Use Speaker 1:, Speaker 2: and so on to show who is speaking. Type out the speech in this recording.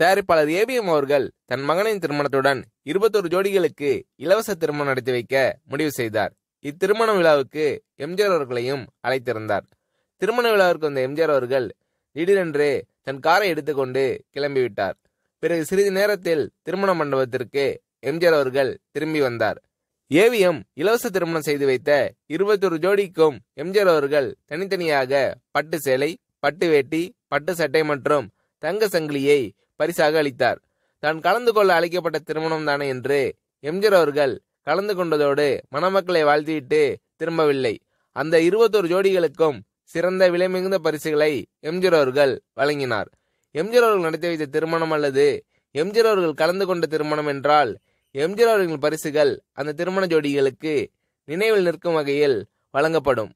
Speaker 1: தயாரிப்பாளர் ஏபிஎம் அவர்கள் தன் மகனின் திருமணத்துடன் இருபத்தோரு ஜோடிகளுக்கு இலவச திருமணம் நடத்தி வைக்க முடிவு செய்தார் இத்திருமண விழாவுக்கு எம்ஜிஆர் அவர்களையும் அழைத்திருந்தார் திருமண விழாவிற்கு வந்த எம்ஜிஆர் அவர்கள் திடீரென்று தன் காரை எடுத்துக்கொண்டு கிளம்பிவிட்டார் பிறகு சிறிது நேரத்தில் திருமண மண்டபத்திற்கு எம்ஜிஆர் அவர்கள் திரும்பி வந்தார் ஏவிஎம் இலவச திருமணம் செய்து வைத்த இருபத்தொரு ஜோடிக்கும் எம்ஜிஆர் அவர்கள் தனித்தனியாக பட்டு சேலை பட்டு வேட்டி பட்டு சட்டை மற்றும் தங்க சங்கிலியை பரிசாக அளித்தார் தான் கலந்து கொள்ள அழைக்கப்பட்ட திருமணம் தானே என்று எம்ஜிஆர் அவர்கள் கலந்து கொண்டதோடு மணமக்களை வாழ்த்திவிட்டு திரும்பவில்லை அந்த இருபத்தோரு ஜோடிகளுக்கும் சிறந்த விலைமிகுந்த பரிசுகளை எம்ஜிஆர் அவர்கள் வழங்கினார் எம்ஜிஆர் அவர்கள் நடத்தி வைத்த திருமணம் அல்லது எம்ஜிஆர் அவர்கள் கலந்து கொண்ட திருமணம் என்றால் எம்ஜிஆர் அவர்களின் பரிசுகள் அந்த திருமண ஜோடிகளுக்கு நினைவில் நிற்கும் வகையில் வழங்கப்படும்